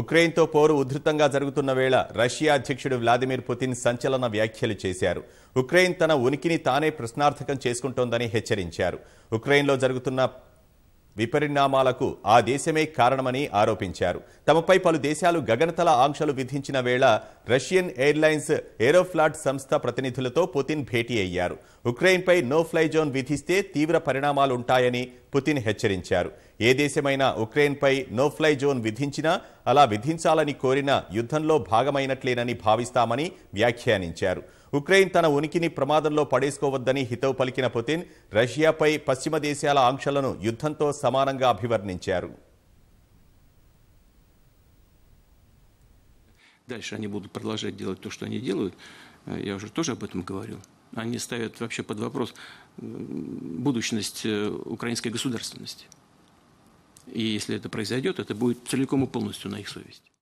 ఉక్రెయిన్తో పోరు ఉధృతంగా జరుగుతున్న వేళ రష్యా అధ్యక్షుడు వ్లాదిమిర్ పుతిన్ సంచలన వ్యాఖ్యలు చేశారు ఉక్రెయిన్ తన ఉనికిని తానే ప్రశ్నార్థకం చేసుకుంటోందని హెచ్చరించారు ఉక్రెయిన్లో జరుగుతున్న విపరిణామాలకు ఆ దేశమే కారణమని ఆరోపించారు తమపై పలు దేశాలు గగనతల ఆంక్షలు విధించిన వేళ రష్యన్ ఎయిర్లైన్స్ ఏరోఫ్లాట్ సంస్థ ప్రతినిధులతో పుతిన్ భేటీ అయ్యారు ఉక్రెయిన్పై నో ఫ్లై జోన్ విధిస్తే తీవ్ర పరిణామాలుంటాయని పుతిన్ హెచ్చరించారు ఏ దేశమైనా ఉక్రెయిన్పై నో ఫ్లై జోన్ విధించినా అలా విధించాలని కోరిన యుద్ధంలో భాగమైనట్లేనని భావిస్తామని వ్యాఖ్యానించారు ఉక్రెయిన్ తన ఉనికిని ప్రమాదంలో పడేసుకోవద్దని హితవు పలికిన పుతిన్ రష్యాపై పశ్చిమ దేశాల ఆంక్షలను యుద్ధంతో సమానంగా అభివర్ణించారు Дальше они будут продолжать делать то, что они делают. Я уже тоже об этом говорил. Они ставят вообще под вопрос будущность украинской государственности. И если это произойдет, это будет целиком и полностью на их совести.